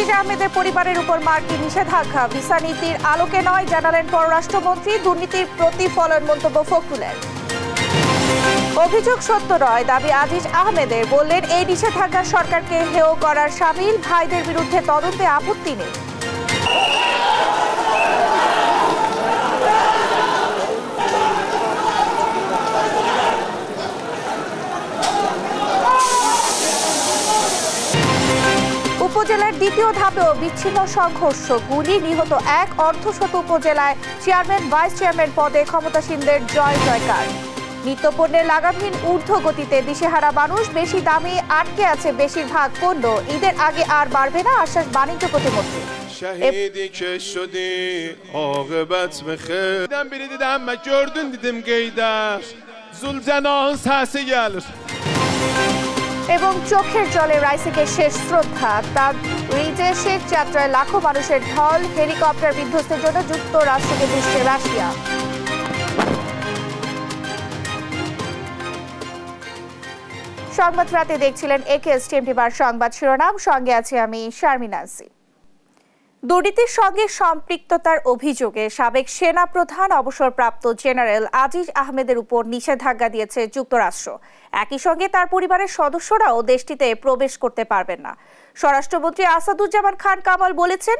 আজিজ আহমেদের পরিবারের উপর মার্কিন নিষেধাজ্ঞা ভিসা নীতির আলোকে নয় জানালেন পররাষ্ট্রমন্ত্রী দুর্নীতির প্রতিফলন মন্তব্য ফখরুলের অভিযোগ সত্য নয় দাবি আজিজ আহমেদের বললেন এই নিষেধাজ্ঞা সরকারকে হেয় করার সামিল ভাইদের বিরুদ্ধে তদন্তে আপত্তি নেই উপজেলার দ্বিতীয় ধাপেও বিচ্ছিন্ন সংঘর্ষ গুলি নিহত এক অর্ধশত উপজেলায় চেয়ারম্যান ভাইস চেয়ারম্যান পদে ক্ষমতাসীনদের জয় জয়কার নিত্যপণ্যের লাগামহীন ঊর্ধ্ব গতিতে দিশেহারা মানুষ বেশি দামে আটকে আছে বেশিরভাগ পণ্য ঈদের আগে আর বাড়বে না আশ্বাস বাণিজ্য প্রতিমন্ত্রী شهیدی که شدی آقابت بخیر دیدم بری دیدم مکردن دیدم گیدر زل جناهن سحسه گلر এবং চোখের জলে রাইসিকে শেষ শ্রদ্ধা তার রিজে শেখ যাত্রায় লাখো মানুষের ঢল হেলিকপ্টার বিধ্বস্তের জন্য যুক্তরাষ্ট্রকে দৃষ্টি রাশিয়া সংবাদ রাতে দেখছিলেন একে এস টিএমটি বার সংবাদ শিরোনাম সঙ্গে আছি আমি শারমিন দুর্নীতির সঙ্গে সম্পৃক্ততার অভিযোগে সাবেক সেনা প্রধান অবসরপ্রাপ্ত জেনারেল আজিজ আহমেদের উপর নিষেধাজ্ঞা দিয়েছে যুক্তরাষ্ট্র একই সঙ্গে তার পরিবারের সদস্যরাও দেশটিতে প্রবেশ করতে পারবেন না স্বরাষ্ট্রমন্ত্রী আসাদুজ্জামান খান কামাল বলেছেন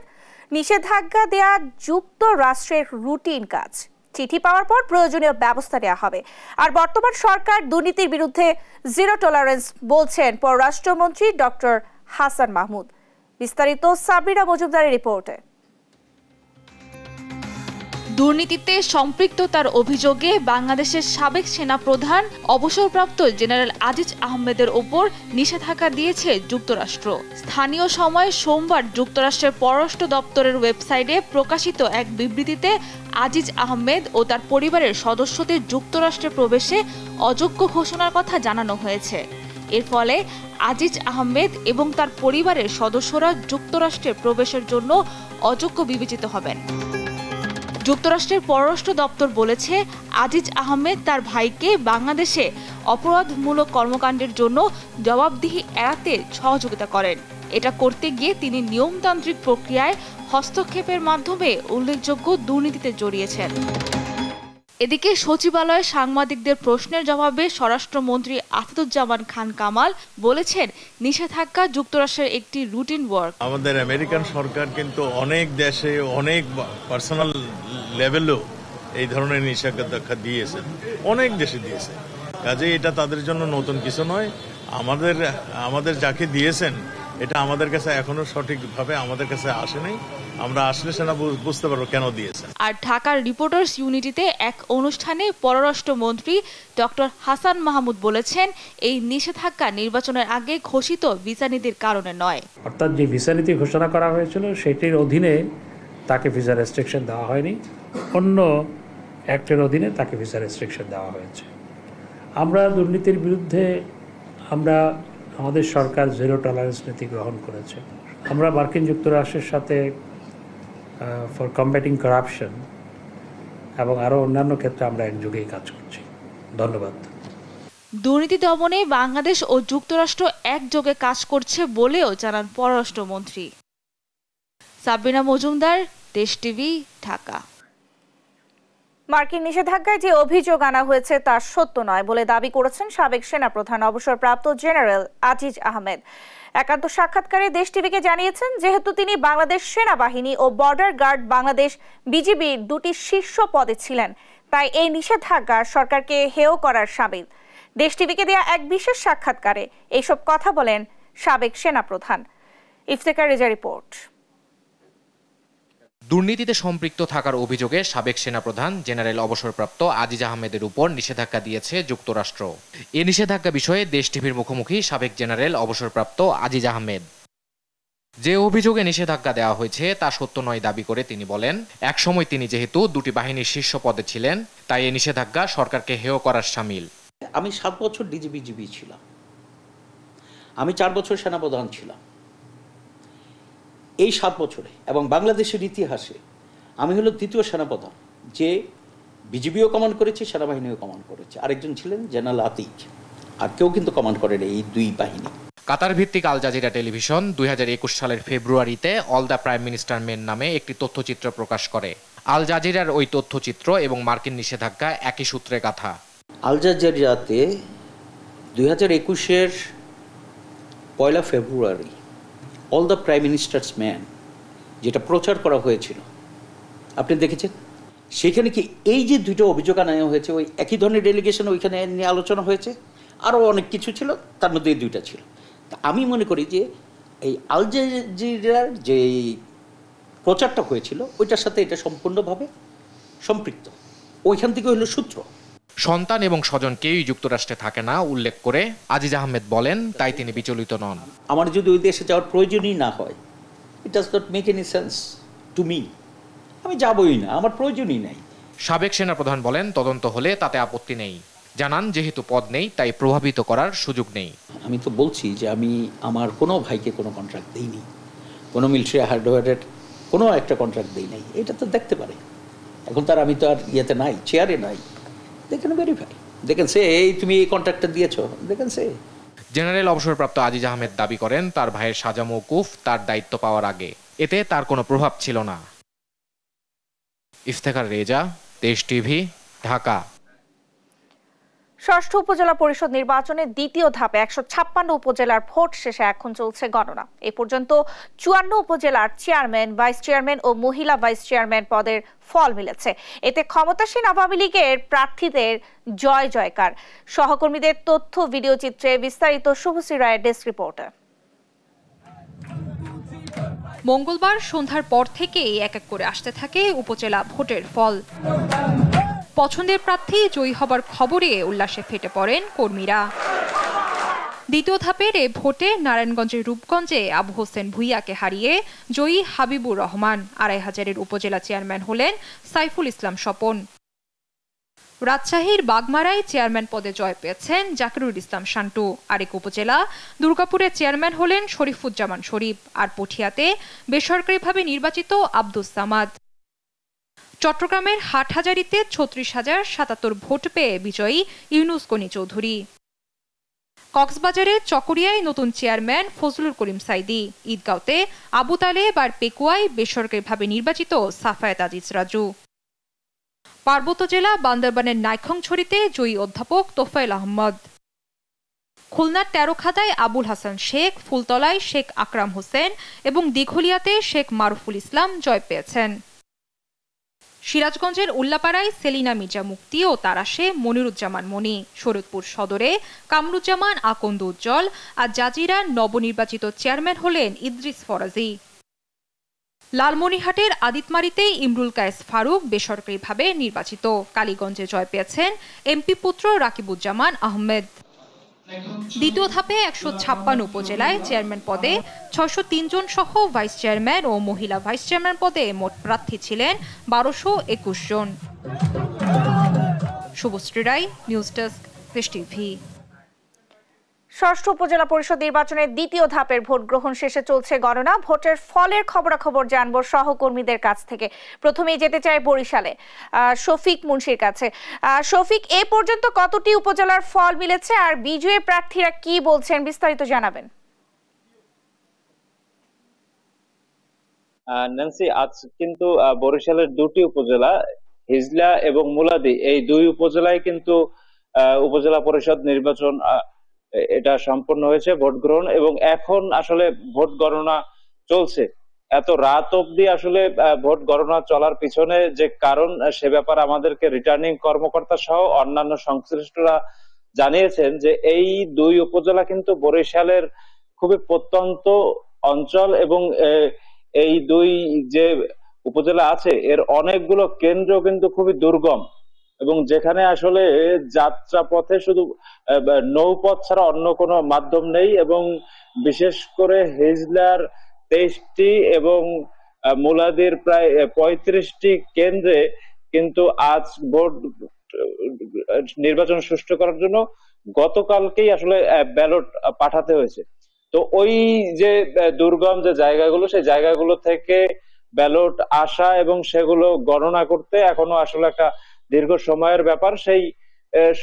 নিষেধাজ্ঞা দেয়া যুক্তরাষ্ট্রের রুটিন কাজ চিঠি পাওয়ার পর প্রয়োজনীয় ব্যবস্থা নেওয়া হবে আর বর্তমান সরকার দুর্নীতির বিরুদ্ধে জিরো টলারেন্স বলছেন পররাষ্ট্রমন্ত্রী ডক্টর হাসান মাহমুদ বিস্তারিত সাবিরা মজুমদারের রিপোর্টে দুর্নীতিতে সম্পৃক্ততার অভিযোগে বাংলাদেশের সাবেক সেনা প্রধান অবসরপ্রাপ্ত জেনারেল আজিজ আহমেদের ওপর নিষেধাজ্ঞা দিয়েছে যুক্তরাষ্ট্র স্থানীয় সময় সোমবার যুক্তরাষ্ট্রের পররাষ্ট্র দপ্তরের ওয়েবসাইটে প্রকাশিত এক বিবৃতিতে আজিজ আহমেদ ও তার পরিবারের সদস্যদের যুক্তরাষ্ট্রে প্রবেশে অযোগ্য ঘোষণার কথা জানানো হয়েছে এর ফলে আজিজ আহমেদ এবং তার পরিবারের সদস্যরা যুক্তরাষ্ট্রে প্রবেশের জন্য অযোগ্য বিবেচিত হবেন যুক্তরাষ্ট্রের পররাষ্ট্র দপ্তর বলেছে আজিজ আহমেদ তার ভাইকে বাংলাদেশে অপরাধমূলক কর্মকাণ্ডের জন্য জবাবদিহি এড়াতে সহযোগিতা করেন এটা করতে গিয়ে তিনি নিয়মতান্ত্রিক প্রক্রিয়ায় হস্তক্ষেপের মাধ্যমে উল্লেখযোগ্য দুর্নীতিতে জড়িয়েছেন এদিকে সচিবালয়ে সাংবাদিকদের প্রশ্নের জবাবে স্বরাষ্ট্রমন্ত্রী আসাদুজ্জামান খান কামাল বলেছেন নিষেধাজ্ঞা যুক্তরাষ্ট্রের একটি রুটিন ওয়ার্ক আমাদের আমেরিকান সরকার কিন্তু অনেক দেশে অনেক পার্সোনাল লেভেলেও এই ধরনের নিষেধাজ্ঞা দিয়েছেন অনেক দেশে দিয়েছে কাজে এটা তাদের জন্য নতুন কিছু নয় আমাদের আমাদের যাকে দিয়েছেন এটা আমাদের কাছে এখনো সঠিকভাবে আমাদের কাছে আসেনি আমরা আসলে সেটা বুঝতে পারবো কেন দিয়েছে আর ঢাকার রিপোর্টার্স ইউনিটিতে এক অনুষ্ঠানে পররাষ্ট্র মন্ত্রী ডক্টর হাসান মাহমুদ বলেছেন এই নিষেধাজ্ঞা নির্বাচনের আগে ঘোষিত ভিসা নীতির কারণে নয় অর্থাৎ যে ভিসা নীতি ঘোষণা করা হয়েছিল সেটির অধীনে তাকে ভিসা রেস্ট্রিকশন দেওয়া হয়নি অন্য অ্যাক্টের অধীনে তাকে ভিসা রেস্ট্রিকশন দেওয়া হয়েছে আমরা দুর্নীতির বিরুদ্ধে আমরা আমাদের সরকার জিরো টলারেন্স নীতি গ্রহণ করেছে আমরা মার্কিন যুক্তরাষ্ট্রের সাথে ফর কম্বেটিং করাপশন এবং আরও অন্যান্য ক্ষেত্রে আমরা একযোগেই কাজ করছি ধন্যবাদ দুর্নীতি দমনে বাংলাদেশ ও যুক্তরাষ্ট্র একযোগে কাজ করছে বলেও জানান পররাষ্ট্রমন্ত্রী সাবিনা মজুমদার দেশ টিভি ঢাকা মার্কিন নিষেধাজ্ঞায় যে অভিযোগ আনা হয়েছে তা সত্য নয় বলে দাবি করেছেন সাবেক সেনাপ্রধান অবসরপ্রাপ্ত জেনারেল আজিজ আহমেদ একান্ত সাক্ষাৎকারে দেশ টিভিকে জানিয়েছেন যেহেতু তিনি বাংলাদেশ সেনাবাহিনী ও বর্ডার গার্ড বাংলাদেশ বিজিবির দুটি শীর্ষ পদে ছিলেন তাই এই নিষেধাজ্ঞা সরকারকে হেয় করার সাবিল দেশ টিভিকে দেয়া এক বিশেষ সাক্ষাৎকারে এইসব কথা বলেন সাবেক সেনাপ্রধান ইফতেকার রেজা রিপোর্ট দুর্নীতিতে সম্পৃক্ত থাকার অভিযোগে সাবেক সেনাপ্রধান জেনারেল অবসরপ্রাপ্ত আজিজ আহমেদের উপর নিষেধাজ্ঞা দিয়েছে যুক্তরাষ্ট্র এ নিষেধাজ্ঞা বিষয়ে দেশ টিভির মুখোমুখি সাবেক জেনারেল অবসরপ্রাপ্ত আজিজ আহমেদ যে অভিযোগে নিষেধাজ্ঞা দেওয়া হয়েছে তা সত্য নয় দাবি করে তিনি বলেন একসময় তিনি যেহেতু দুটি বাহিনীর শীর্ষ পদে ছিলেন তাই এ নিষেধাজ্ঞা সরকারকে হেয় করার সামিল আমি সাত বছর ডিজিবি জিবি ছিলাম আমি চার বছর সেনাপ্রধান ছিলাম এই সাত বছরে এবং বাংলাদেশের ইতিহাসে আমি হলো দ্বিতীয় সেনাপ্রধান যে বিজিবিও কমান্ড করেছে সেনাবাহিনীও কমান্ড করেছে আরেকজন ছিলেন জেনারেল আতিক আর কেউ কিন্তু কমান্ড করেন এই দুই বাহিনী কাতার ভিত্তিক আল জাজিরা টেলিভিশন দুই সালের ফেব্রুয়ারিতে all the prime minister men নামে একটি তথ্যচিত্র প্রকাশ করে আল জাজিরার ওই তথ্যচিত্র এবং মার্কিন নিষেধাজ্ঞা একই সূত্রে কাঁথা আল জাজিরাতে দুই হাজার একুশের পয়লা February all the prime minister's man যেটা প্রচার করা হয়েছিল আপনি দেখেছেন সেখানে কি এই যে দুটো অভিযোগ আনা হয়েছে ওই একই ধরনের ডেলিগেশন ওইখানে নিয়ে আলোচনা হয়েছে আরও অনেক কিছু ছিল তার মধ্যে এই দুইটা ছিল তা আমি মনে করি যে এই আলজেজিরার যে প্রচারটা হয়েছিল ওইটার সাথে এটা সম্পূর্ণভাবে সম্পৃক্ত ওইখান থেকে হলো সূত্র সন্তান এবং স্বজন কেউই যুক্তরাষ্ট্রে থাকে না উল্লেখ করে আজিজ আহমেদ বলেন তাই তিনি বিচলিত নন আমার যদি ওই দেশে যাওয়ার প্রয়োজনই না হয় it does not make any sense to me আমি যাবই না আমার প্রয়োজনই নাই সাবেক সেনাপ্রধান বলেন তদন্ত হলে তাতে আপত্তি নেই জানান যেহেতু পদ নেই তাই প্রভাবিত করার সুযোগ নেই আমি তো বলছি যে আমি আমার কোনো ভাইকে কোনো কন্ট্রাক্ট দিইনি কোনো মিলিটারি হার্ডওয়্যারের কোনো একটা কন্ট্রাক্ট দিই নাই এটা তো দেখতে পারে এখন তার আমি তো আর ইয়েতে নাই চেয়ারে নাই they can verify they can say এই তুমি এই কন্ট্রাক্টটা দিয়েছো দে ক্যান সে জেনারেল অবসরপ্রাপ্ত আজিজ আহমেদ দাবি করেন তার ভাইয়ের সাজা মৌকুফ তার দায়িত্ব পাওয়ার আগে এতে তার কোনো প্রভাব ছিল না ইফতেখার রেজা দেশ টিভি ঢাকা ষষ্ঠ উপজেলা পরিষদ নির্বাচনে দ্বিতীয় ধাপে একশো ছাপ্পান্ন উপজেলার ভোট শেষে এখন চলছে গণনা এ পর্যন্ত চুয়ান্ন উপজেলার চেয়ারম্যান ভাইস চেয়ারম্যান ও মহিলা ভাইস চেয়ারম্যান পদের ফল মিলেছে এতে ক্ষমতাসীন আওয়ামী লীগের প্রার্থীদের জয় জয়কার সহকর্মীদের তথ্য ভিডিও চিত্রে বিস্তারিত শুভশ্রী রায়ের ডেস্ক রিপোর্টার মঙ্গলবার সন্ধ্যার পর থেকেই এক এক করে আসতে থাকে উপজেলা ভোটের ফল পছন্দের প্রার্থী জয়ী হবার খবরে উল্লাসে ফেটে পড়েন কর্মীরা দ্বিতীয় ধাপের এ ভোটে নারায়ণগঞ্জের রূপগঞ্জে আবু হোসেন ভুইয়াকে হারিয়ে জয়ী হাবিবুর রহমান আড়াই হাজারের উপজেলা চেয়ারম্যান হলেন সাইফুল ইসলাম স্বপন রাজশাহীর বাগমারায় চেয়ারম্যান পদে জয় পেয়েছেন জাকিরুল ইসলাম শান্টু আরেক উপজেলা দুর্গাপুরের চেয়ারম্যান হলেন শরীফুজ্জামান শরীফ আর পঠিয়াতে বেসরকারিভাবে নির্বাচিত আব্দুস সামাদ চট্টগ্রামের হাটহাজারিতে ছত্রিশ হাজার সাতাত্তর ভোট পেয়ে বিজয়ী ইউনুস কনি চৌধুরী কক্সবাজারে চকরিয়ায় নতুন চেয়ারম্যান ফজলুল করিম সাইদি ঈদগাঁওতে আবু তালে বার পেকুয়ায় বেসরকারিভাবে নির্বাচিত সাফায়েত আজিজ রাজু পার্বত্য জেলা বান্দরবানের নাইখংছড়িতে জয়ী অধ্যাপক তোফায়েল আহমদ খুলনার তেরোখাদায় আবুল হাসান শেখ ফুলতলায় শেখ আকরাম হোসেন এবং দীঘলিয়াতে শেখ মারুফুল ইসলাম জয় পেয়েছেন সিরাজগঞ্জের উল্লাপাড়ায় সেলিনা মির্জা মুক্তি ও আসে মনিরুজ্জামান মনি শরৎপুর সদরে কামরুজ্জামান আকন্দ উজ্জ্বল আর জাজিরার নবনির্বাচিত চেয়ারম্যান হলেন ইদ্রিস ফরাজি লালমনিহাটের আদিতমারিতে ইমরুল কায়েস ফারুক বেসরকারিভাবে নির্বাচিত কালীগঞ্জে জয় পেয়েছেন এমপি পুত্র রাকিবুজ্জামান আহমেদ দ্বিতীয় ধাপে একশো ছাপ্পান্ন উপজেলায় চেয়ারম্যান পদে ছশো জন সহ ভাইস চেয়ারম্যান ও মহিলা ভাইস চেয়ারম্যান পদে মোট প্রার্থী ছিলেন বারোশো একুশ জন Subhashree Roy news desk TV ষষ্ঠ উপজেলা পরিষদ নির্বাচনের দ্বিতীয় ধাপের ভোট গ্রহণ শেষে চলছে গণনা ভোটের ফলের খবরাখবর জানব সহকর্মীদের কাছ থেকে প্রথমেই যেতে চাই বরিশালে শফিক মুন্সির কাছে শফিক এ পর্যন্ত কতটি উপজেলার ফল মিলেছে আর বিজয়ী প্রার্থীরা কি বলছেন বিস্তারিত জানাবেন ন্যান্সি আজ কিন্তু বরিশালের দুটি উপজেলা হিজলা এবং মুলাদি এই দুই উপজেলায় কিন্তু উপজেলা পরিষদ নির্বাচন এটা সম্পন্ন হয়েছে ভোট গ্রহণ এবং এখন আসলে ভোট গণনা চলছে এত রাত অবধি আসলে ভোট গণনা চলার পিছনে যে কারণ সে ব্যাপারে আমাদেরকে রিটার্নিং কর্মকর্তা সহ অন্যান্য সংশ্লিষ্টরা জানিয়েছেন যে এই দুই উপজেলা কিন্তু বরিশালের খুবই প্রত্যন্ত অঞ্চল এবং এই দুই যে উপজেলা আছে এর অনেকগুলো কেন্দ্র কিন্তু খুবই দুর্গম এবং যেখানে আসলে যাত্রা পথে শুধু নৌপথ ছাড়া অন্য কোনো মাধ্যম নেই এবং বিশেষ করে হিজলার তেইশটি এবং মুলাদির প্রায় পঁয়ত্রিশটি কেন্দ্রে কিন্তু আজ ভোট নির্বাচন সুষ্ঠু করার জন্য গতকালকেই আসলে ব্যালট পাঠাতে হয়েছে তো ওই যে দুর্গম যে জায়গাগুলো সেই জায়গাগুলো থেকে ব্যালট আসা এবং সেগুলো গণনা করতে এখনো আসলে একটা দীর্ঘ সময়ের ব্যাপার সেই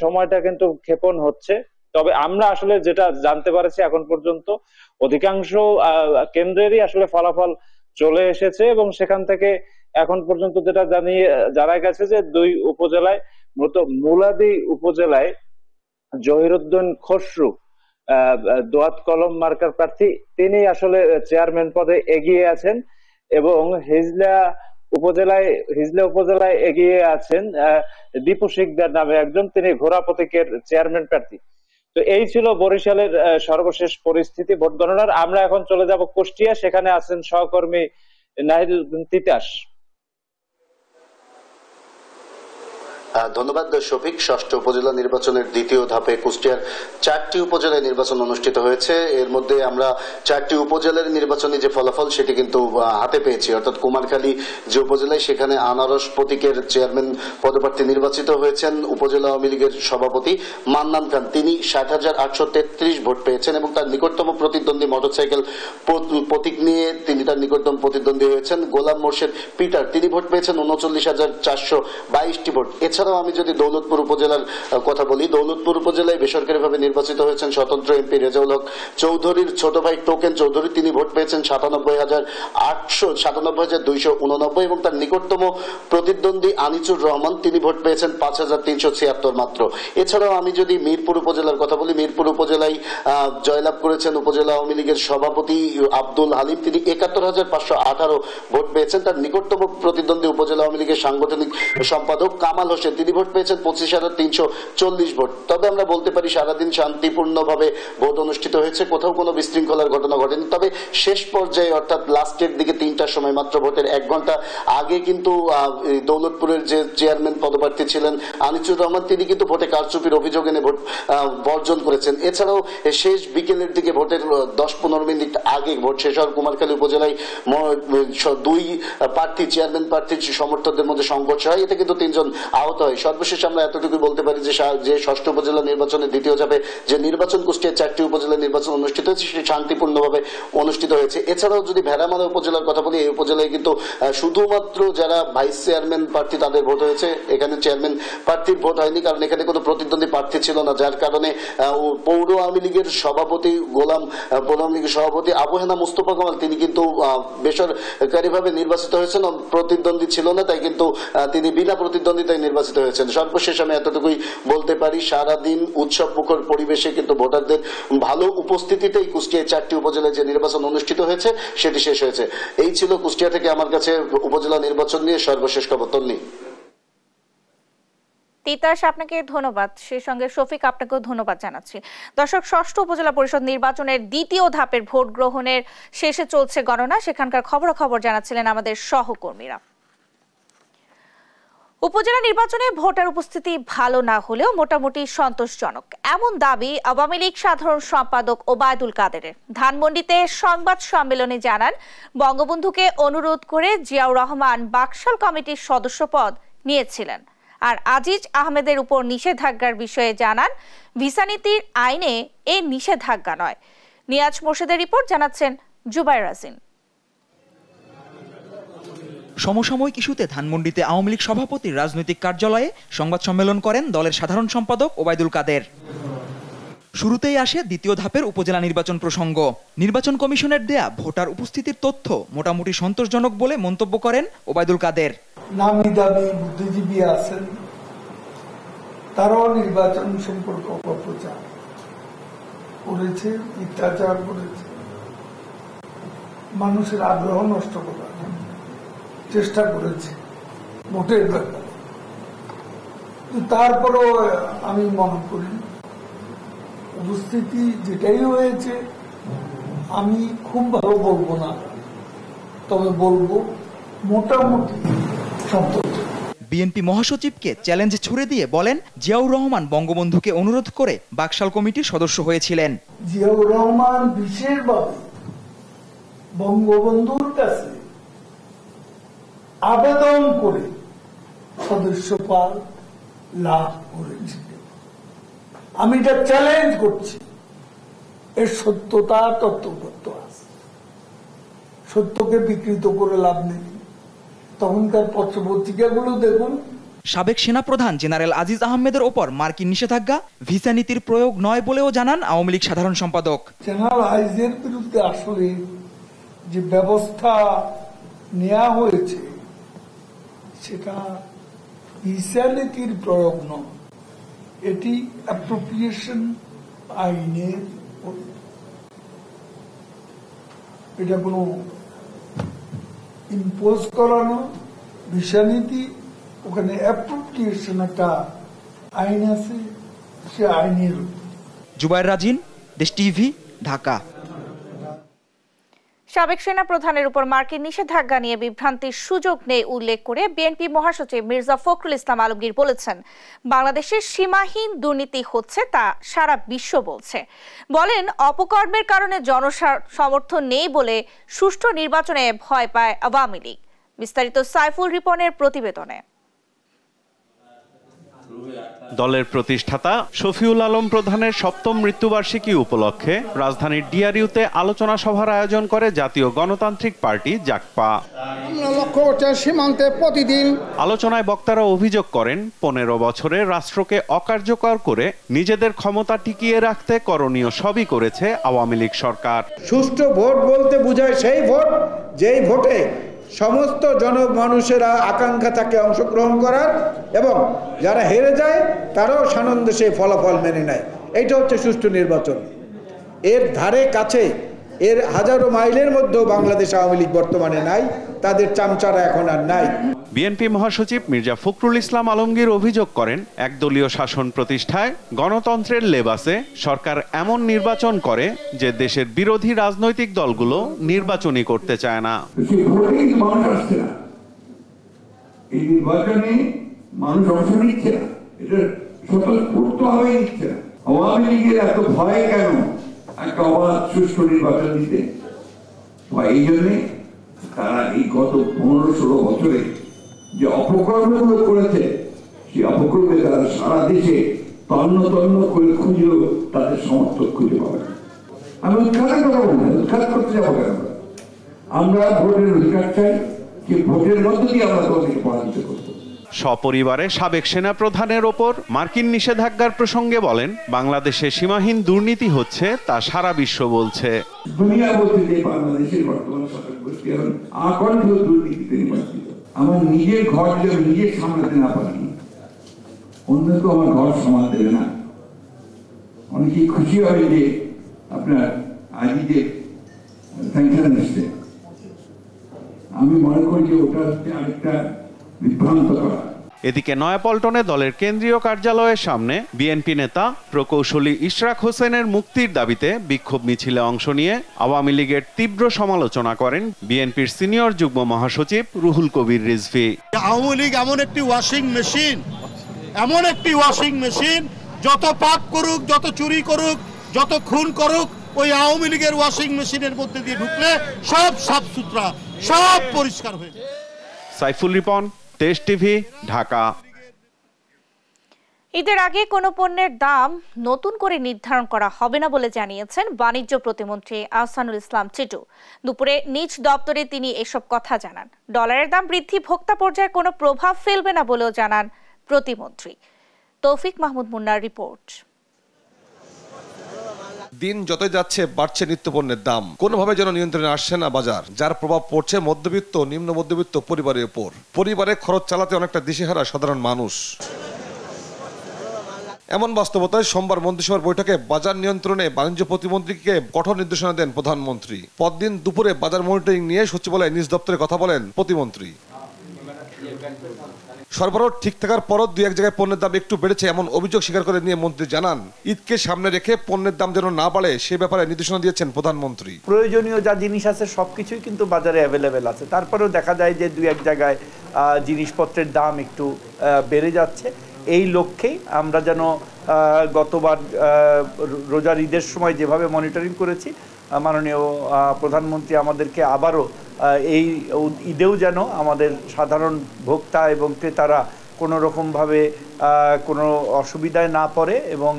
সময়টা কিন্তু ক্ষেপণ হচ্ছে তবে আমরা আসলে যেটা জানতে পারছি এখন পর্যন্ত অধিকাংশ কেন্দ্রেরই আসলে ফলাফল চলে এসেছে এবং সেখান থেকে এখন পর্যন্ত যেটা জানিয়ে জানা গেছে যে দুই উপজেলায় মূলত মুলাদি উপজেলায় জহিরুদ্দিন খসরু দোয়াত কলম মার্কার প্রার্থী তিনি আসলে চেয়ারম্যান পদে এগিয়ে আছেন এবং হিজলা উপজেলায় হিজলে উপজেলায় এগিয়ে আছেন দীপু শিকদার নামে একজন তিনি ঘোড়া প্রতীকের চেয়ারম্যান প্রার্থী তো এই ছিল বরিশালের সর্বশেষ পরিস্থিতি ভোট গণনার আমরা এখন চলে যাব কুষ্টিয়া সেখানে আছেন সহকর্মী নাহিদুল তিতাস ধন্যবাদ শফিক ষষ্ঠ উপজেলা নির্বাচনের দ্বিতীয় ধাপে কুষ্টিয়ার চারটি উপজেলায় নির্বাচন অনুষ্ঠিত হয়েছে এর মধ্যে আমরা চারটি উপজেলার নির্বাচনী যে ফলাফল সেটি কিন্তু হাতে পেয়েছি অর্থাৎ কুমারখালী যে উপজেলায় সেখানে আনারস প্রতীকের চেয়ারম্যান পদপ্রার্থী নির্বাচিত হয়েছেন উপজেলা আওয়ামী লীগের সভাপতি মান্নান খান তিনি ষাট হাজার আটশো তেত্রিশ ভোট পেয়েছেন এবং তার নিকটতম প্রতিদ্বন্দ্বী মোটরসাইকেল প্রতীক নিয়ে তিনি তার নিকটতম প্রতিদ্বন্দ্বী হয়েছেন গোলাম মোর্শেদ পিটার তিনি ভোট পেয়েছেন উনচল্লিশ হাজার চারশো বাইশটি ভোট এছাড়া এছাড়াও আমি যদি দৌলতপুর উপজেলার কথা বলি দৌলতপুর উপজেলায় বেসরকারিভাবে নির্বাচিত হয়েছেন স্বতন্ত্র এমপি রেজাউল হক চৌধুরীর ছোট ভাই টোকেন চৌধুরী তিনি ভোট পেয়েছেন সাতানব্বই হাজার আটশো সাতানব্বই হাজার দুইশো উননব্বই এবং তার নিকটতম প্রতিদ্বন্দ্বী আনিচুর রহমান তিনি ভোট পেয়েছেন পাঁচ হাজার তিনশো ছিয়াত্তর মাত্র এছাড়াও আমি যদি মিরপুর উপজেলার কথা বলি মিরপুর উপজেলায় জয়লাভ করেছেন উপজেলা আওয়ামী লীগের সভাপতি আব্দুল হালিম তিনি একাত্তর হাজার পাঁচশো আঠারো ভোট পেয়েছেন তার নিকটতম প্রতিদ্বন্দ্বী উপজেলা আওয়ামী লীগের সাংগঠনিক সম্পাদক কামাল হোসেন তিনি ভোট পেয়েছেন পঁচিশ হাজার তিনশো চল্লিশ ভোট তবে আমরা বলতে পারি সারাদিন শান্তিপূর্ণভাবে ভোট অনুষ্ঠিত হয়েছে কোথাও কোনো বিশৃঙ্খলার ঘটনা ঘটেনি তবে শেষ পর্যায়ে অর্থাৎ লাস্টের দিকে তিনটার সময় মাত্র ভোটের এক ঘন্টা আগে কিন্তু দৌলতপুরের যে চেয়ারম্যান পদপ্রার্থী ছিলেন আনিসুর রহমান তিনি কিন্তু ভোটে কারচুপির অভিযোগ এনে ভোট বর্জন করেছেন এছাড়াও শেষ বিকেলের দিকে ভোটের দশ পনেরো মিনিট আগে ভোট শেষ হওয়ার কুমারখালী উপজেলায় দুই প্রার্থী চেয়ারম্যান প্রার্থীর সমর্থকদের মধ্যে সংঘর্ষ হয় এতে কিন্তু তিনজন আহত হয় সর্বশেষ আমরা এতটুকু বলতে পারি যে যে ষষ্ঠ উপজেলা নির্বাচনের দ্বিতীয় চাপে যে নির্বাচন গোষ্ঠীর চারটি উপজেলা নির্বাচন অনুষ্ঠিত হয়েছে সেটি শান্তিপূর্ণভাবে অনুষ্ঠিত হয়েছে এছাড়াও যদি ভেড়ামারা উপজেলার কথা বলি এই উপজেলায় কিন্তু শুধুমাত্র যারা ভাইস চেয়ারম্যান প্রার্থী তাদের ভোট হয়েছে এখানে চেয়ারম্যান প্রার্থীর ভোট হয়নি কারণ এখানে কোনো প্রতিদ্বন্দ্বী প্রার্থী ছিল না যার কারণে পৌর আওয়ামী লীগের সভাপতি গোলাম পৌর আওয়ামী লীগের সভাপতি আবহেনা মুস্তফা কামাল তিনি কিন্তু বেসরকারিভাবে নির্বাচিত হয়েছেন প্রতিদ্বন্দ্বী ছিল না তাই কিন্তু তিনি বিনা প্রতিদ্বন্দ্বিতায় নির্বাচিত নির্বাচিত হয়েছেন সর্বশেষ আমি এতটুকুই বলতে পারি সারাদিন উৎসব মুখর পরিবেশে কিন্তু ভোটারদের ভালো উপস্থিতিতেই কুষ্টিয়া চারটি উপজেলায় যে নির্বাচন অনুষ্ঠিত হয়েছে সেটি শেষ হয়েছে এই ছিল কুষ্টিয়া থেকে আমার কাছে উপজেলা নির্বাচন নিয়ে সর্বশেষ খবর তন্নি তিতাস আপনাকে ধন্যবাদ সেই সঙ্গে শফিক আপনাকেও ধন্যবাদ জানাচ্ছি দর্শক ষষ্ঠ উপজেলা পরিষদ নির্বাচনের দ্বিতীয় ধাপের ভোট গ্রহণের শেষে চলছে গণনা সেখানকার খবর খবর জানাচ্ছিলেন আমাদের সহকর্মীরা উপজেলা নির্বাচনে ভোটার উপস্থিতি ভালো না হলেও মোটামুটি সন্তোষজনক এমন দাবি আওয়ামী লীগ সাধারণ সম্পাদক ওবায়দুল কাদেরের ধানমন্ডিতে সংবাদ সম্মেলনে জানান বঙ্গবন্ধুকে অনুরোধ করে জিয়াউর রহমান বাকশাল কমিটির সদস্য পদ নিয়েছিলেন আর আজিজ আহমেদের উপর নিষেধাজ্ঞার বিষয়ে জানান ভিসা নীতির আইনে এ নিষেধাজ্ঞা নয় নিয়াজ মোর্শেদের রিপোর্ট জানাচ্ছেন জুবাই রাজিন সমসাময়িক ইস্যুতে ধানমন্ডিতে আওয়ামী লীগ সভাপতির রাজনৈতিক কার্যালয়ে সংবাদ সম্মেলন করেন দলের সাধারণ সম্পাদক ওবায়দুল কাদের শুরুতেই আসে দ্বিতীয় ধাপের উপজেলা নির্বাচন প্রসঙ্গ নির্বাচন কমিশনের দেয়া ভোটার উপস্থিতির তথ্য মোটামুটি সন্তোষজনক বলে মন্তব্য করেন ওবায়দুল কাদের নামি দামি বুদ্ধিজীবী আছেন তারাও নির্বাচন অপপ্রচার করেছে করেছে মানুষের আগ্রহ নষ্ট করা চেষ্টা করেছে মোটের ব্যাপারে তারপরও আমি মনে করি উপস্থিতি যেটাই হয়েছে আমি খুব ভালো বলবো না তবে বলবো মোটামুটি সন্তোষ বিএনপি মহাসচিবকে চ্যালেঞ্জ ছুড়ে দিয়ে বলেন জিয়াউর রহমান বঙ্গবন্ধুকে অনুরোধ করে বাকশাল কমিটির সদস্য হয়েছিলেন জিয়াউর রহমান বিশেষভাবে বঙ্গবন্ধুর কাছে আবেদন করে সদস্যপদ লাভ করেছিল আমি এটা চ্যালেঞ্জ করছি এর সত্যতা তত্ত্বগত আছে সত্যকে বিকৃত করে লাভ নেই তখনকার পত্রপত্রিকাগুলো দেখুন সাবেক সেনাপ্রধান জেনারেল আজিজ আহমেদের ওপর মার্কিন নিষেধাজ্ঞা ভিসা নীতির প্রয়োগ নয় বলেও জানান আওয়ামী লীগ সাধারণ সম্পাদক জেনারেল আজিজের বিরুদ্ধে আসলে যে ব্যবস্থা নেওয়া হয়েছে সেটা ইসালিতির প্রয়োগ নয় এটি অ্যাপ্রোপ্রিয়েশন আইনের এটা কোন ইম্পোজ করানো ভিসানীতি ওখানে অ্যাপ্রোপ্রিয়েশন একটা আইন আছে সে আইনের জুবাইর রাজিন দেশ টিভি ঢাকা সাবেক সেনা প্রধানের উপর মার্কিন নিষেধাজ্ঞা নিয়ে বিভ্রান্তির সুযোগ নেই উল্লেখ করে বিএনপি মহাসচিব মির্জা ফখরুল ইসলাম আলমগীর বলেছেন বাংলাদেশের সীমাহীন দুর্নীতি হচ্ছে তা সারা বিশ্ব বলছে বলেন অপকর্মের কারণে জনসমর্থন নেই বলে সুষ্ঠু নির্বাচনে ভয় পায় আওয়ামী লীগ বিস্তারিত সাইফুল রিপনের প্রতিবেদনে দলের প্রতিষ্ঠাতা শফিউল আলম প্রধানের সপ্তম মৃত্যুবার্ষিকী উপলক্ষে রাজধানীর ডিআরইউতে আলোচনা সভার আয়োজন করে জাতীয় গণতান্ত্রিক পার্টি জাকপা সীমান্তে প্রতিদিন আলোচনায় বক্তারা অভিযোগ করেন পনেরো বছরে রাষ্ট্রকে অকার্যকর করে নিজেদের ক্ষমতা টিকিয়ে রাখতে করণীয় সবই করেছে আওয়ামী লীগ সরকার সুষ্ঠু ভোট বলতে বুঝায় সেই ভোট যেই ভোটে সমস্ত জন মানুষেরা আকাঙ্ক্ষা থাকে অংশগ্রহণ করার এবং যারা হেরে যায় তারাও সানন্দে সেই ফলাফল মেনে নেয় এইটা হচ্ছে সুষ্ঠু নির্বাচন এর ধারে কাছে এর হাজারো মাইলের মধ্যেও বাংলাদেশ আওয়ামী লীগ বর্তমানে নাই তাদের চামচারা এখন আর নাই বিএনপি মহাসচিব মির্জা ফখরুল ইসলাম আলমগীর অভিযোগ করেন একদলীয় শাসন প্রতিষ্ঠায় গণতন্ত্রের লেবাসে সরকার এমন নির্বাচন করে যে দেশের বিরোধী রাজনৈতিক দলগুলো নির্বাচনই করতে চায় না মানুষ অংশ নিচ্ছে না এটা করতে হবে নিচ্ছে না আওয়ামী লীগের এত ভয় কেন একটা অবাধ সুষ্ঠু নির্বাচন দিতে বা এই জন্যে তারা এই গত পনেরো ষোলো বছরে যে অপকর্মগুলো করেছে সেই অপকর্মে তারা সারা দেশে তন্ন তন্ন করে খুঁজেও তাদের সমর্থক খুঁজে পাবে না আমি উৎখাতের কথা বলি না উৎখাত করতে যাবো কেন আমরা ভোটের অধিকার চাই যে ভোটের মধ্য দিয়ে আমরা তোমাদেরকে পরাজিত করবো সপরিবারে সাবেক সেনা প্রধানের ওপর মার্কিন নিষেধাজ্ঞার প্রসঙ্গে বলেন বাংলাদেশে সীমাহীন দুর্নীতি হচ্ছে তা সারা বিশ্ব বলছে আমার নিজের ঘর নিজে সামলাতে না পারি অন্য আমার ঘর না খুশি যে আপনার আজই যে স্যাংশন আমি মনে করি যে ওটা হচ্ছে আরেকটা বিভ্রান্ত করা এদিকে নয়াপল্টনে দলের কেন্দ্রীয় কার্যালয়ের সামনে বিএনপি নেতা প্রকৌশলী ইশরাক হোসেনের মুক্তির দাবিতে বিক্ষোভ মিছিলে অংশ নিয়ে আওয়ামী লীগের তীব্র সমালোচনা করেন বিএনপির সিনিয়র যুগ্ম মহাসচিব রুহুল কবির রিজভি আওয়ামী লীগ এমন একটি ওয়াশিং মেশিন এমন একটি ওয়াশিং মেশিন যত পাপ করুক যত চুরি করুক যত খুন করুক ওই আওয়ামী লীগের ওয়াশিং মেশিনের মধ্যে দিয়ে ঢুকলে সব সাফ সুতরা সব পরিষ্কার হয়ে যায় সাইফুল রিপন দেশ টিভি ঢাকা ঈদের আগে কোনো পণ্যের দাম নতুন করে নির্ধারণ করা হবে না বলে জানিয়েছেন বাণিজ্য প্রতিমন্ত্রী আহসানুল ইসলাম চিটু দুপুরে নিজ দপ্তরে তিনি এসব কথা জানান ডলারের দাম বৃদ্ধি ভোক্তা পর্যায়ে কোনো প্রভাব ফেলবে না বলেও জানান প্রতিমন্ত্রী তৌফিক মাহমুদ মুন্নার রিপোর্ট দিন যতই যাচ্ছে বাড়ছে নিত্যপণ্যের দাম কোনোভাবে যেন নিয়ন্ত্রণে আসছে না বাজার যার প্রভাব পড়ছে মধ্যবিত্ত নিম্ন মধ্যবিত্ত পরিবারের উপর পরিবারে খরচ চালাতে অনেকটা দিশেহারা সাধারণ মানুষ এমন বাস্তবতায় সোমবার মন্ত্রিসভার বৈঠকে বাজার নিয়ন্ত্রণে বাণিজ্য প্রতিমন্ত্রীকে কঠোর নির্দেশনা দেন প্রধানমন্ত্রী পরদিন দুপুরে বাজার মনিটরিং নিয়ে সচিবালয়ে নিজ দপ্তরে কথা বলেন প্রতিমন্ত্রী সরবরাহ ঠিক থাকার পরও দু এক জায়গায় পণ্যের দাম একটু বেড়েছে এমন অভিযোগ স্বীকার করে নিয়ে মন্ত্রী জানান ঈদকে সামনে রেখে পণ্যের দাম যেন না বাড়ে সে ব্যাপারে নির্দেশনা দিয়েছেন প্রধানমন্ত্রী প্রয়োজনীয় যা জিনিস আছে সব কিছুই কিন্তু বাজারে অ্যাভেলেবেল আছে তারপরেও দেখা যায় যে দু এক জায়গায় জিনিসপত্রের দাম একটু বেড়ে যাচ্ছে এই লক্ষ্যেই আমরা যেন গতবার রোজার ঈদের সময় যেভাবে মনিটরিং করেছি মাননীয় প্রধানমন্ত্রী আমাদেরকে আবারও এই ঈদেও যেন আমাদের সাধারণ ভোক্তা এবং ক্রেতারা কোনো রকমভাবে কোনো অসুবিধায় না পড়ে এবং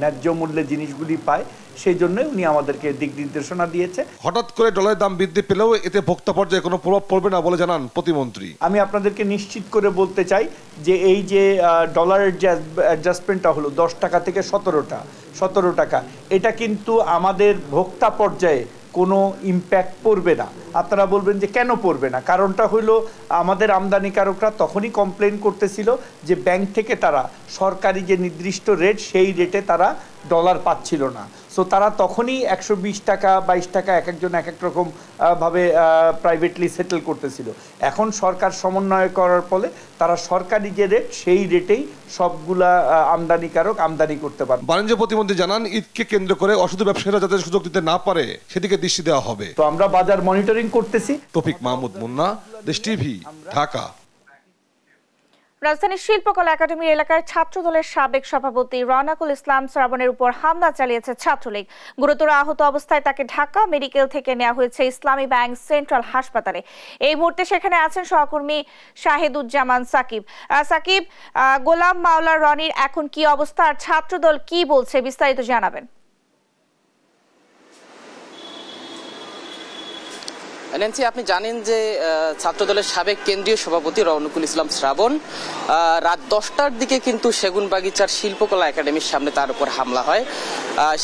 ন্যায্য মূল্যে জিনিসগুলি পায় সেই জন্যই উনি আমাদেরকে দিক নির্দেশনা দিয়েছে হঠাৎ করে ডলারের দাম বৃদ্ধি পেলেও এতে ভোক্তা পর্যায়ে কোনো প্রভাব পড়বে না বলে জানান প্রতিমন্ত্রী আমি আপনাদেরকে নিশ্চিত করে বলতে চাই যে এই যে ডলারের অ্যাডজাস্টমেন্টটা হলো দশ টাকা থেকে সতেরোটা সতেরো টাকা এটা কিন্তু আমাদের ভোক্তা পর্যায়ে কোনো ইম্প্যাক্ট পড়বে না আপনারা বলবেন যে কেন পড়বে না কারণটা হইল আমাদের আমদানিকারকরা তখনই কমপ্লেন করতেছিল যে ব্যাংক থেকে তারা সরকারি যে নির্দিষ্ট রেট সেই রেটে তারা ডলার পাচ্ছিল না সো তারা তখনই একশো টাকা বাইশ টাকা এক একজন এক এক রকম ভাবে প্রাইভেটলি সেটেল করতেছিল এখন সরকার সমন্বয় করার ফলে তারা সরকারি যে রেট সেই রেটেই সবগুলা আমদানিকারক আমদানি করতে পারে বাণিজ্য প্রতিমন্ত্রী জানান ঈদকে কেন্দ্র করে অসুধ ব্যবসায়ীরা যাতে সুযোগ দিতে না পারে সেদিকে দৃষ্টি দেওয়া হবে তো আমরা বাজার মনিটরিং করতেছি তফিক মাহমুদ মুন্না দেশ টিভি ঢাকা রাজধানীর শিল্পকলা একাডেমি এলাকায় ছাত্র দলের সাবেক সভাপতি রনাকুল ইসলাম শ্রাবণের উপর হামলা চালিয়েছে ছাত্রলীগ গুরুতর আহত অবস্থায় তাকে ঢাকা মেডিকেল থেকে নেওয়া হয়েছে ইসলামী ব্যাংক সেন্ট্রাল হাসপাতালে এই মুহূর্তে সেখানে আছেন সহকর্মী শাহেদুজ্জামান সাকিব সাকিব গোলাম মাওলা রনির এখন কি অবস্থা আর ছাত্রদল কি বলছে বিস্তারিত জানাবেন ন্যান্সি আপনি জানেন যে ছাত্রদলের সাবেক কেন্দ্রীয় সভাপতি রওনকুল ইসলাম শ্রাবণ রাত দশটার দিকে কিন্তু সেগুন বাগিচার শিল্পকলা একাডেমির সামনে তার উপর হামলা হয়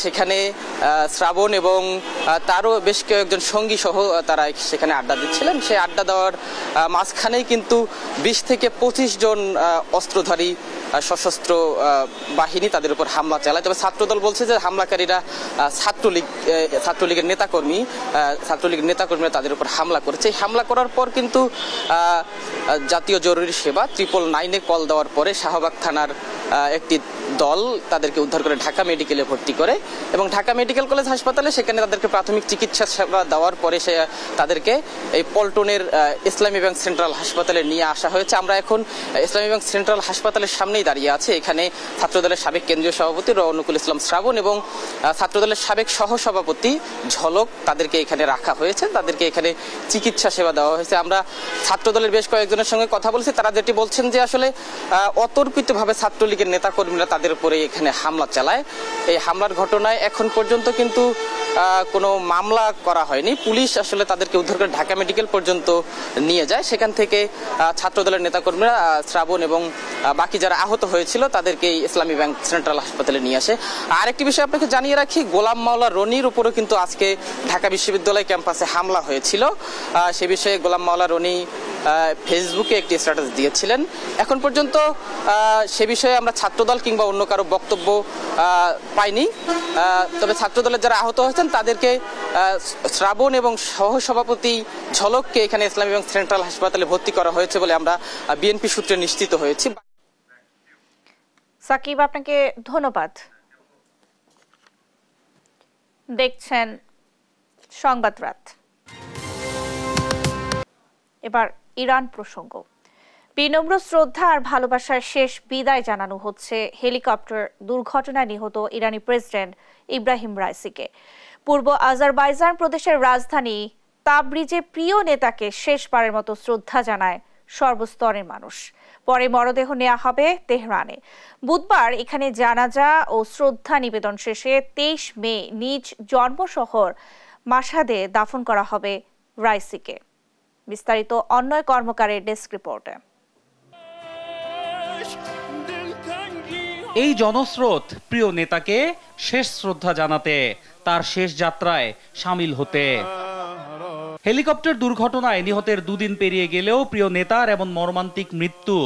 সেখানে শ্রাবণ এবং তারও বেশ কয়েকজন সঙ্গী সহ তারা সেখানে আড্ডা দিচ্ছিলেন সেই আড্ডা দেওয়ার মাঝখানেই কিন্তু বিশ থেকে পঁচিশ জন অস্ত্রধারী সশস্ত্র বাহিনী তাদের উপর হামলা চালায় তবে ছাত্রদল বলছে যে হামলাকারীরা ছাত্রলীগ ছাত্রলীগের নেতাকর্মী ছাত্রলীগের নেতাকর্মীরা তাদের উপর হামলা করেছে হামলা করার পর কিন্তু জাতীয় জরুরি সেবা ত্রিপল নাইনে কল দেওয়ার পরে শাহবাগ থানার একটি দল তাদেরকে উদ্ধার করে ঢাকা মেডিকেলে ভর্তি করে এবং ঢাকা মেডিকেল কলেজ হাসপাতালে সেখানে তাদেরকে প্রাথমিক চিকিৎসা সেবা দেওয়ার পরে সে তাদেরকে এই পল্টনের ইসলামী ব্যাংক সেন্ট্রাল হাসপাতালে নিয়ে আসা হয়েছে আমরা এখন ইসলামী ব্যাংক সেন্ট্রাল হাসপাতালের সামনেই দাঁড়িয়ে আছে এখানে ছাত্রদলের সাবেক কেন্দ্রীয় সভাপতি রনকুল ইসলাম শ্রাবণ এবং ছাত্রদলের সাবেক সহসভাপতি ঝলক তাদেরকে এখানে রাখা হয়েছে তাদেরকে এখানে চিকিৎসা সেবা দেওয়া হয়েছে আমরা ছাত্রদলের বেশ কয়েকজনের সঙ্গে কথা বলছি তারা যেটি বলছেন যে আসলে অতর্কিতভাবে ছাত্রলীগ লীগের নেতাকর্মীরা তাদের উপরে এখানে হামলা চালায় এই হামলার ঘটনায় এখন পর্যন্ত কিন্তু কোনো মামলা করা হয়নি পুলিশ আসলে তাদেরকে উদ্ধার করে ঢাকা মেডিকেল পর্যন্ত নিয়ে যায় সেখান থেকে ছাত্রদলের নেতাকর্মীরা শ্রাবণ এবং বাকি যারা আহত হয়েছিল তাদেরকে ইসলামী ব্যাংক সেন্ট্রাল হাসপাতালে নিয়ে আসে আর একটি বিষয় আপনাকে জানিয়ে রাখি গোলাম মাওলা রনির উপরও কিন্তু আজকে ঢাকা বিশ্ববিদ্যালয় ক্যাম্পাসে হামলা হয়েছিল সে বিষয়ে গোলাম মাওলা রনি ফেসবুকে একটি স্ট্যাটাস দিয়েছিলেন এখন পর্যন্ত সে বিষয়ে আমরা ছাত্রদল কিংবা অন্য কারো বক্তব্য পাইনি তবে ছাত্রদলের যারা আহত হয়েছেন তাদেরকে শ্রাবণ এবং সহসভাপতি ঝলককে এখানে ইসলামী ব্যাংক সেন্ট্রাল হাসপাতালে ভর্তি করা হয়েছে বলে আমরা বিএনপি সূত্রে নিশ্চিত হয়েছি সাকিব আপনাকে ধন্যবাদ দেখছেন সংবাদ রাত এবার ইরান প্রসঙ্গ বিনম্র শ্রদ্ধা আর ভালোবাসার শেষ বিদায় জানানো হচ্ছে হেলিকপ্টার দুর্ঘটনায় নিহত ইরানি প্রেসিডেন্ট ইব্রাহিম রাইসিকে পূর্ব আজারবাইজান প্রদেশের রাজধানী তাবরিজে প্রিয় নেতাকে শেষবারের মতো শ্রদ্ধা জানায় সর্বস্তরের মানুষ পরে মরদেহ নেওয়া হবে তেহরানে বুধবার এখানে জানাজা ও শ্রদ্ধা নিবেদন শেষে তেইশ মে নিজ জন্মশহর মাসাদে দাফন করা হবে রাইসিকে বিস্তারিত অন্যয় কর্মকারের ডেস্ক রিপোর্টে এই জনস্রোত প্রিয় নেতাকে শেষ শ্রদ্ধা জানাতে তার শেষ যাত্রায় সামিল হতে হেলিকপ্টার দুর্ঘটনায় নিহতের দুদিন পেরিয়ে গেলেও প্রিয় নেতার এমন মর্মান্তিক মৃত্যু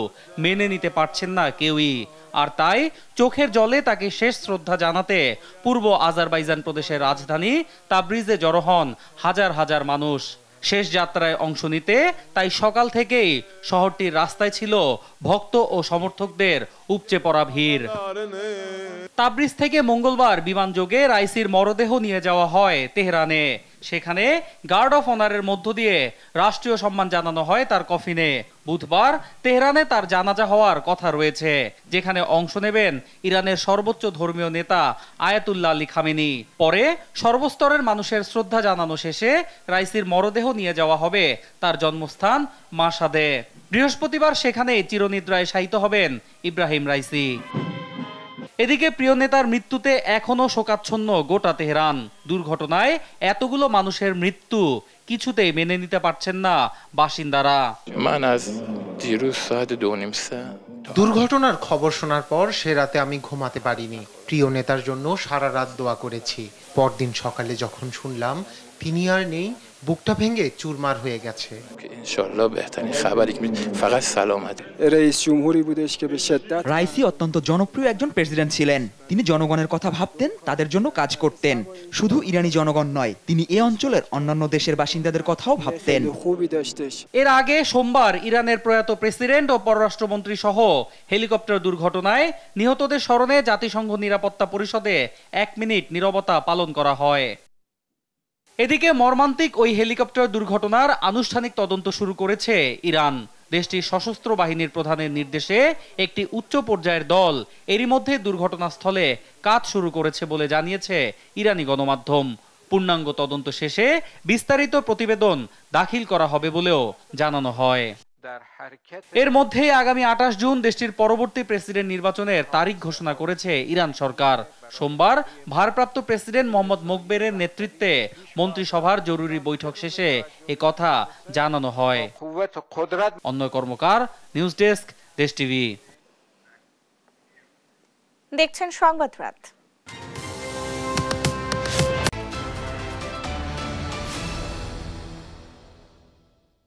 মেনে নিতে পারছেন না কেউই আর তাই চোখের জলে তাকে শেষ শ্রদ্ধা জানাতে পূর্ব আজারবাইজান প্রদেশের রাজধানী তাবরিজে জড়ো হন হাজার হাজার মানুষ শেষ যাত্রায় অংশ নিতে তাই সকাল থেকেই শহরটির রাস্তায় ছিল ভক্ত ও সমর্থকদের উপচে পড়া ভিড় তাবরিজ থেকে মঙ্গলবার বিমানযোগে রাইসির মরদেহ নিয়ে যাওয়া হয় তেহরানে সেখানে গার্ড অফ অনারের মধ্য দিয়ে রাষ্ট্রীয় সম্মান জানানো হয় তার কফিনে বুধবার তেহরানে তার জানাজা হওয়ার কথা রয়েছে যেখানে অংশ নেবেন ইরানের সর্বোচ্চ ধর্মীয় নেতা আয়াতুল্লাহ আলী খামেনি পরে সর্বস্তরের মানুষের শ্রদ্ধা জানানো শেষে রাইসির মরদেহ নিয়ে যাওয়া হবে তার জন্মস্থান মাসাদে বৃহস্পতিবার সেখানে চিরনিদ্রায় শায়িত হবেন ইব্রাহিম রাইসি এদিকে প্রিয় নেতার মৃত্যুতে এখনও শোকাচ্ছন্ন গোটা তেহরান দুর্ঘটনায় এতগুলো মানুষের মৃত্যু কিছুতেই মেনে নিতে পারছেন না বাসিন্দারা দুর্ঘটনার খবর শোনার পর সে রাতে আমি ঘুমাতে পারিনি প্রিয় নেতার জন্য সারা রাত দোয়া করেছি পরদিন সকালে যখন শুনলাম তিনি আর নেই বুকটা ভেঙে চুরমার হয়ে গেছে রাইসি অত্যন্ত জনপ্রিয় একজন প্রেসিডেন্ট ছিলেন তিনি জনগণের কথা ভাবতেন তাদের জন্য কাজ করতেন শুধু ইরানি জনগণ নয় তিনি এ অঞ্চলের অন্যান্য দেশের বাসিন্দাদের কথাও ভাবতেন এর আগে সোমবার ইরানের প্রয়াত প্রেসিডেন্ট ও পররাষ্ট্রমন্ত্রী সহ হেলিকপ্টার দুর্ঘটনায় নিহতদের স্মরণে জাতিসংঘ নিরাপত্তা পরিষদে এক মিনিট নিরবতা পালন করা হয় এদিকে মর্মান্তিক ওই হেলিকপ্টার দুর্ঘটনার আনুষ্ঠানিক তদন্ত শুরু করেছে ইরান দেশটির সশস্ত্র বাহিনীর প্রধানের নির্দেশে একটি উচ্চ পর্যায়ের দল এরই মধ্যে দুর্ঘটনাস্থলে কাজ শুরু করেছে বলে জানিয়েছে ইরানি গণমাধ্যম পূর্ণাঙ্গ তদন্ত শেষে বিস্তারিত প্রতিবেদন দাখিল করা হবে বলেও জানানো হয় এর মধ্যে আগামী আঠাশ জুন দেশটির পরবর্তী প্রেসিডেন্ট নির্বাচনের তারিখ ঘোষণা করেছে ইরান সরকার সোমবার ভারপ্রাপ্ত প্রেসিডেন্ট মোহাম্মদ মোকবের নেতৃত্বে মন্ত্রিসভার জরুরি বৈঠক শেষে এ কথা জানানো হয় অন্য Karmakar news desk Desh TV দেখছেন সংবাদ রাত